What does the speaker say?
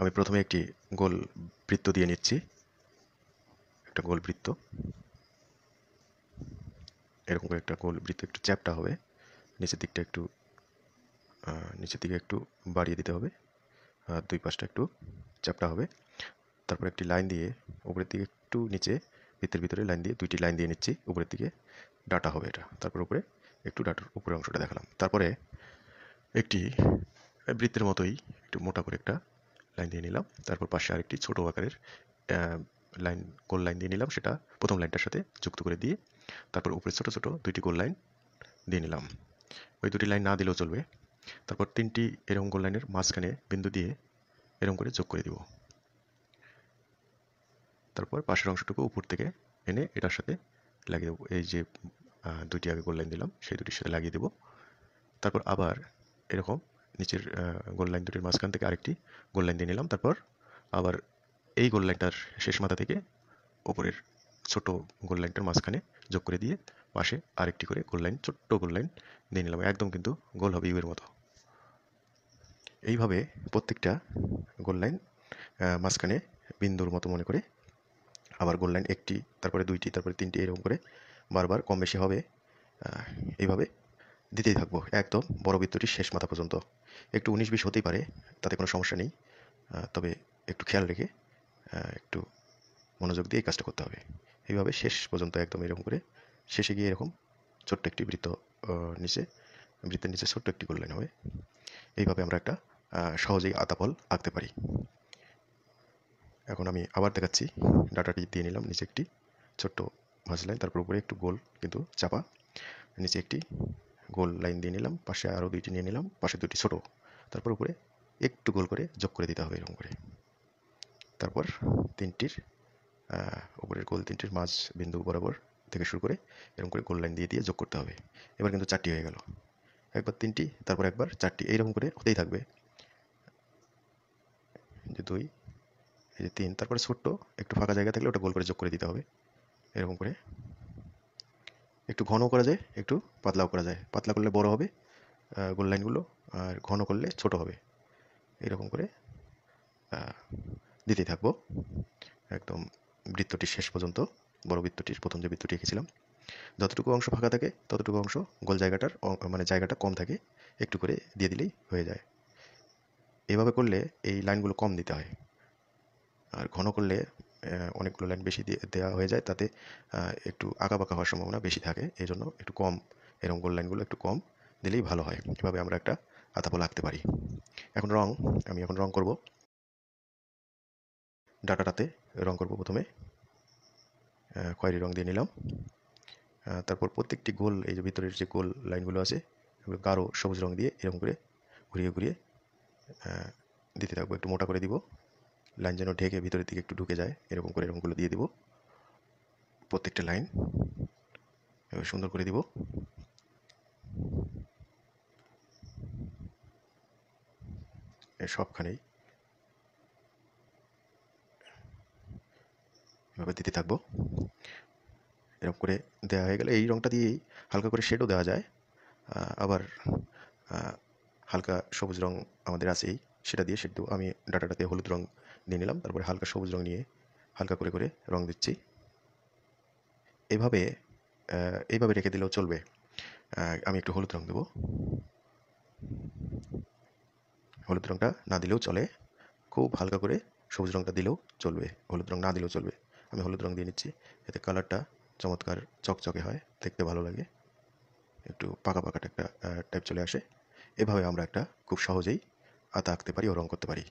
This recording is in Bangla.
আমি প্রথমে একটি গোল বৃত্ত দিয়ে নিচ্ছি একটা গোল বৃত্ত এরকম করে একটা গোল বৃত্ত একটু চ্যাপটা হবে নিচের দিকটা একটু নিচের দিকে একটু বাড়িয়ে দিতে হবে আর দুই পাশটা একটু চ্যাপটা হবে তারপর একটি লাইন দিয়ে উপরের দিকে একটু নিচে বৃত্তের ভিতরে লাইন দিয়ে দুইটি লাইন দিয়ে নিচ্ছি উপরের দিকে ডাটা হবে এটা তারপর উপরে একটু ডাটার উপরে অংশটা দেখালাম তারপরে একটি বৃত্তের মতোই একটু মোটা করে একটা লাইন দিয়ে নিলাম তারপর পাশে আরেকটি ছোট আকারের লাইন গোল লাইন দিয়ে নিলাম সেটা প্রথম লাইনটার সাথে যুক্ত করে দিয়ে তারপর উপরে ছোট ছোট দুইটি গোল লাইন দিয়ে নিলাম ওই দুটি লাইন না দিলেও চলবে তারপর তিনটি এরকম গোল লাইনের মাঝখানে বিন্দু দিয়ে এরকম করে যোগ করে দিব তারপর পাশের অংশটুকু উপর থেকে এনে এটার সাথে লাগিয়ে দেবো এই যে দুটি আগে গোল লাইন দিলাম সেই দুটির সাথে লাগিয়ে দেব তারপর আবার এরকম নিচের গোল লাইন দুটির মাঝখান থেকে আরেকটি গোল লাইন দিয়ে নিলাম তারপর আবার এই গোল লাইনটার শেষ মাথা থেকে ওপরের ছোট গোল লাইনটার মাঝখানে যোগ করে দিয়ে পাশে আরেকটি করে গোল লাইন ছোট্ট গোল লাইন দিয়ে নিলাম একদম কিন্তু গোল হবে ইউয়ের মতো এইভাবে প্রত্যেকটা গোল লাইন মাঝখানে বিন্দুর মতো মনে করে আবার গোল লাইন একটি তারপরে দুইটি তারপরে তিনটি এরকম করে বারবার কম বেশি হবে এইভাবে দিতেই থাকবো একদম বড় বৃত্তটির শেষ মাথা পর্যন্ত একটু উনিশ বিশ হতেই পারে তাতে কোনো সমস্যা নেই তবে একটু খেয়াল রেখে একটু মনোযোগ দিয়ে এই কাজটা করতে হবে এইভাবে শেষ পর্যন্ত একদম এরকম করে শেষে গিয়ে এরকম ছোট্ট একটি বৃত্ত নিচে বৃত্তের নিচে ছোট্ট একটি করলেন হবে এইভাবে আমরা একটা সহজেই আতাফল আঁকতে পারি এখন আমি আবার দেখাচ্ছি ডাটাটি দিয়ে নিলাম নিচে একটি ছোট্ট ভাঁজ লাইন তারপর উপরে একটু গোল কিন্তু চাপা নিচে একটি গোল লাইন দিয়ে নিলাম পাশে আরও দুইটি নিয়ে নিলাম পাশে দুটি ছোটো তারপর উপরে একটু গোল করে যোগ করে দিতে হবে এরকম করে তারপর তিনটির উপরের গোল তিনটির মাঝ বিন্দু বরাবর থেকে শুরু করে এরকম করে গোল লাইন দিয়ে দিয়ে যোগ করতে হবে এবার কিন্তু চারটি হয়ে গেল একবার তিনটি তারপর একবার চারটি এইরকম করে হতেই থাকবে যে দুই এই যে তিন তারপরে ছোট্ট একটু ফাঁকা জায়গা থাকলে ওটা গোল করে যোগ করে দিতে হবে এরকম করে একটু ঘন করা যায় একটু পাতলাও করা যায় পাতলা করলে বড় হবে গোল লাইনগুলো আর ঘন করলে ছোট হবে এরকম করে দিতে থাকবো একদম বৃত্তটির শেষ পর্যন্ত বড় বৃত্তটির প্রথম যে বৃত্তটি এঁকেছিলাম যতটুকু অংশ ফাঁকা থাকে ততটুকু অংশ গোল জায়গাটার মানে জায়গাটা কম থাকে একটু করে দিয়ে দিলেই হয়ে যায় এভাবে করলে এই লাইনগুলো কম দিতে হয় আর ঘন করলে অনেকগুলো লাইন বেশি দিয়ে দেওয়া হয়ে যায় তাতে একটু আঁকাবাঁকা হওয়ার সম্ভাবনা বেশি থাকে এই জন্য একটু কম এরকম গোল লাইনগুলো একটু কম দিলেই ভালো হয় এভাবে আমরা একটা আতাপোল আঁকতে পারি এখন রং আমি এখন রং করব ডাটাটাতে রং করব প্রথমে খয়েরি রং দিয়ে নিলাম তারপর প্রত্যেকটি গোল এই যে ভিতরের যে গোল লাইনগুলো আছে এগুলো গাঢ় সবুজ রং দিয়ে এরকম করে ঘুরিয়ে ঘুরিয়ে দিতে থাকবো একটু মোটা করে দিব লাইন যেন ঢেকে ভিতরের দিকে একটু ঢুকে যায় এরকম করে এরকমগুলো দিয়ে দিব প্রত্যেকটা লাইন এবার সুন্দর করে দিব সবখানেই এভাবে দিতে থাকবো এরকম করে দেওয়া হয়ে গেলে এই রঙটা দিয়েই হালকা করে শেডও দেওয়া যায় আবার হালকা সবুজ রং আমাদের আছেই সেটা দিয়ে শেড দেবো আমি ডাটাটাতে হলুদ রঙ নিয়ে নিলাম তারপরে হালকা সবুজ রং নিয়ে হালকা করে করে রং দিচ্ছি এভাবে এইভাবে রেখে দিলেও চলবে আমি একটু হলুদ রং দেবো হলুদ রঙটা না দিলেও চলে খুব হালকা করে সবুজ রঙটা দিলেও চলবে হলুদ রং না দিলেও চলবে আমি হলুদ রং দিয়ে নিচ্ছি এতে কালারটা চমৎকার চকচকে হয় দেখতে ভালো লাগে একটু পাকা পাকাটা একটা টাইপ চলে আসে এভাবে আমরা একটা খুব সহজেই আতা আঁকতে পারি ও রং করতে পারি